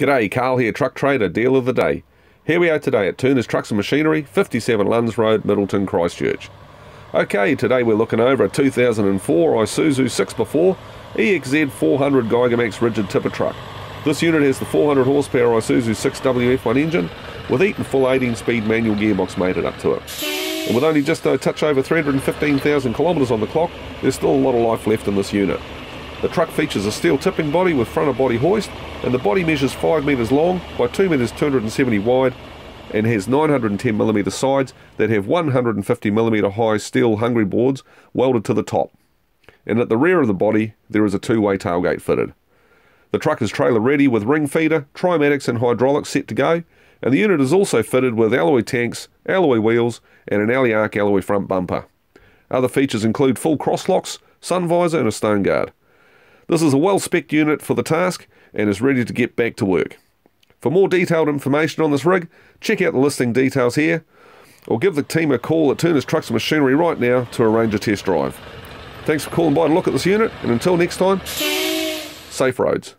G'day, Carl here, Truck Trader, Deal of the Day. Here we are today at Turner's Trucks and Machinery, 57 Lunds Road, Middleton, Christchurch. Okay, today we're looking over a 2004 Isuzu 6x4 EXZ 400 Gigamax rigid tipper truck. This unit has the 400 horsepower Isuzu 6WF1 engine with Eaton full 18 speed manual gearbox mated up to it. And with only just a touch over 315,000 kilometres on the clock, there's still a lot of life left in this unit. The truck features a steel tipping body with front of body hoist, and the body measures 5 metres long by 2 metres 270 wide and has 910mm sides that have 150mm high steel hungry boards welded to the top. And at the rear of the body, there is a two way tailgate fitted. The truck is trailer ready with ring feeder, trimatics, and hydraulics set to go, and the unit is also fitted with alloy tanks, alloy wheels, and an alley arc alloy front bumper. Other features include full cross locks, sun visor, and a stone guard. This is a well-spec unit for the task and is ready to get back to work. For more detailed information on this rig, check out the listing details here or give the team a call at Turner's Trucks and Machinery right now to arrange a test drive. Thanks for calling by to look at this unit and until next time, safe roads.